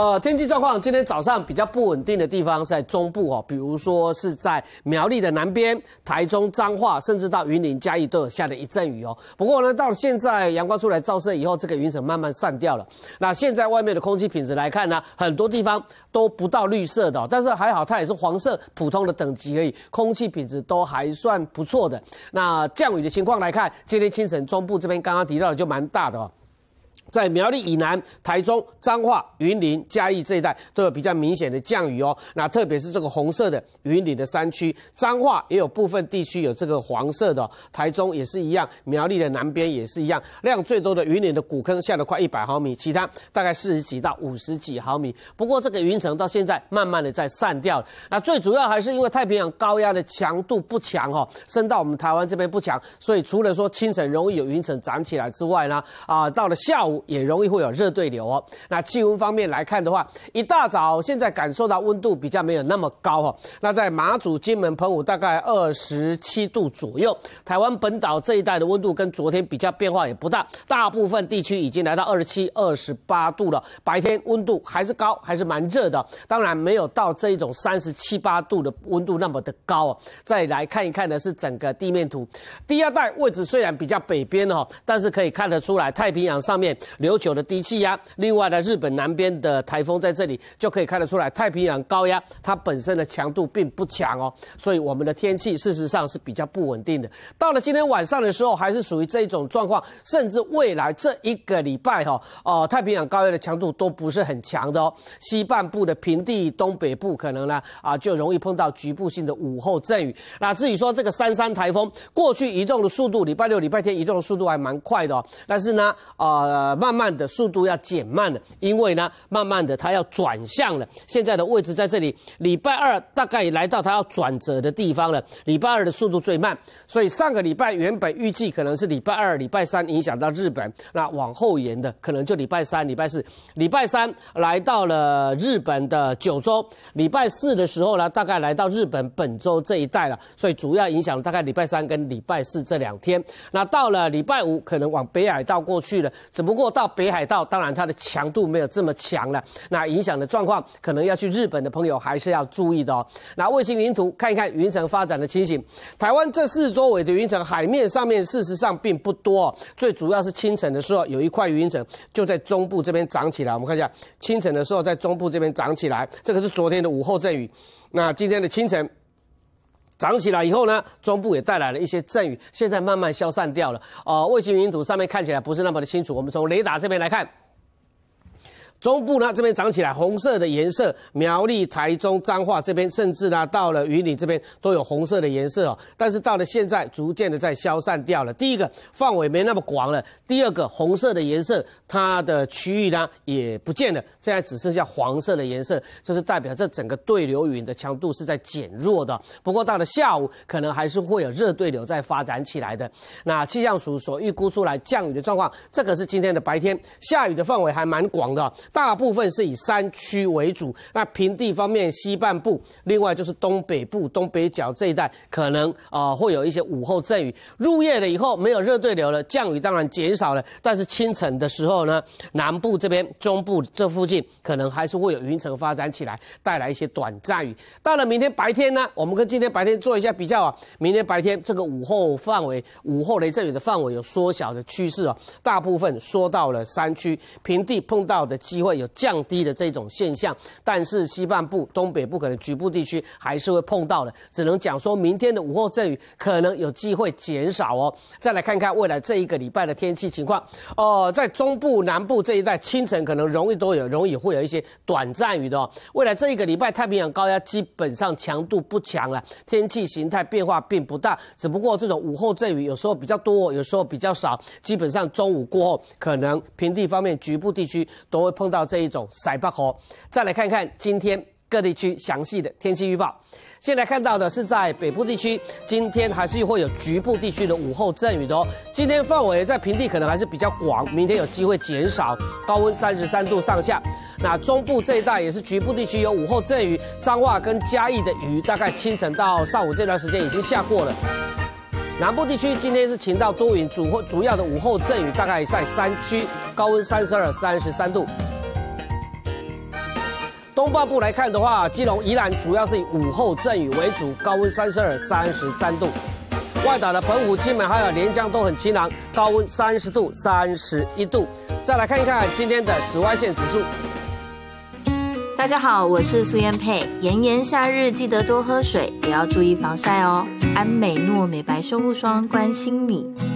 呃，天气状况今天早上比较不稳定的地方在中部哦，比如说是在苗栗的南边、台中彰化，甚至到云林嘉义都有下了一阵雨哦。不过呢，到现在阳光出来照射以后，这个云层慢慢散掉了。那现在外面的空气品质来看呢，很多地方都不到绿色的，但是还好它也是黄色普通的等级而已，空气品质都还算不错的。那降雨的情况来看，今天清晨中部这边刚刚提到的就蛮大的哦。在苗栗以南、台中、彰化、云林、嘉义这一带都有比较明显的降雨哦。那特别是这个红色的云林的山区，彰化也有部分地区有这个黄色的。台中也是一样，苗栗的南边也是一样。量最多的云林的古坑下了快一百毫米，其他大概四十几到五十几毫米。不过这个云层到现在慢慢的在散掉。那最主要还是因为太平洋高压的强度不强哈，升到我们台湾这边不强，所以除了说清晨容易有云层长起来之外呢，啊，到了下午。也容易会有热对流哦。那气温方面来看的话，一大早现在感受到温度比较没有那么高哈。那在马祖、金门、澎湖大概二十七度左右，台湾本岛这一带的温度跟昨天比较变化也不大，大部分地区已经来到二十七、二十八度了。白天温度还是高，还是蛮热的，当然没有到这一种三十七八度的温度那么的高哦。再来看一看的是整个地面图，第二带位置虽然比较北边哈，但是可以看得出来太平洋上面。琉球的低气压，另外呢，日本南边的台风在这里就可以看得出来，太平洋高压它本身的强度并不强哦，所以我们的天气事实上是比较不稳定的。到了今天晚上的时候，还是属于这种状况，甚至未来这一个礼拜哈哦，太平洋高压的强度都不是很强的哦。西半部的平地、东北部可能呢啊，就容易碰到局部性的午后阵雨。那至于说这个三三台风过去移动的速度，礼拜六、礼拜天移动的速度还蛮快的哦，但是呢呃，慢慢的速度要减慢了，因为呢，慢慢的它要转向了。现在的位置在这里，礼拜二大概来到它要转折的地方了。礼拜二的速度最慢，所以上个礼拜原本预计可能是礼拜二、礼拜三影响到日本，那往后延的可能就礼拜三、礼拜四。礼拜三来到了日本的九州，礼拜四的时候呢，大概来到日本本州这一带了，所以主要影响大概礼拜三跟礼拜四这两天。那到了礼拜五，可能往北海道过去了，只不过。过到北海道，当然它的强度没有这么强了，那影响的状况，可能要去日本的朋友还是要注意的哦。那卫星云图看一看云层发展的情形，台湾这四周围的云层，海面上面事实上并不多，最主要是清晨的时候有一块云层就在中部这边长起来，我们看一下清晨的时候在中部这边长起来，这个是昨天的午后阵雨，那今天的清晨。涨起来以后呢，中部也带来了一些阵雨，现在慢慢消散掉了。啊，卫星云图上面看起来不是那么的清楚，我们从雷达这边来看。中部呢这边涨起来，红色的颜色，苗栗、台中、彰化这边，甚至呢到了云里这边都有红色的颜色哦。但是到了现在，逐渐的在消散掉了。第一个范围没那么广了，第二个红色的颜色，它的区域呢也不见了，现在只剩下黄色的颜色，就是代表这整个对流云的强度是在减弱的。不过到了下午，可能还是会有热对流在发展起来的。那气象署所预估出来降雨的状况，这个是今天的白天下雨的范围还蛮广的。大部分是以山区为主，那平地方面，西半部，另外就是东北部、东北角这一带，可能啊会有一些午后阵雨。入夜了以后，没有热对流了，降雨当然减少了。但是清晨的时候呢，南部这边、中部这附近，可能还是会有云层发展起来，带来一些短暂雨。到了明天白天呢，我们跟今天白天做一下比较啊。明天白天这个午后范围，午后雷阵雨的范围有缩小的趋势啊，大部分缩到了山区，平地碰到的机。会有降低的这种现象，但是西半部、东北部可能局部地区还是会碰到的，只能讲说明天的午后阵雨可能有机会减少哦。再来看看未来这一个礼拜的天气情况哦，在中部、南部这一带清晨可能容易都有，容易会有一些短暂雨的哦。未来这一个礼拜，太平洋高压基本上强度不强了，天气形态变化并不大，只不过这种午后阵雨有时候比较多，有时候比较少，基本上中午过后可能平地方面局部地区都会碰。到这一种塞巴河，再来看看今天各地区详细的天气预报。现在看到的是在北部地区，今天还是会有局部地区的午后阵雨的哦。今天范围在平地可能还是比较广，明天有机会减少。高温三十三度上下。那中部这一带也是局部地区有午后阵雨，彰化跟嘉义的雨大概清晨到上午这段时间已经下过了。南部地区今天是晴到多云，主或主要的午后阵雨大概在山区，高温三十二三十三度。中北部来看的话，基隆、宜兰主要是以午后阵雨为主，高温三十二、三十三度。外岛的澎湖、金门还有连江都很晴朗，高温三十度、三十一度。再来看一看今天的紫外线指数。大家好，我是苏燕佩。炎炎夏日，记得多喝水，也要注意防晒哦。安美诺美白修护霜，关心你。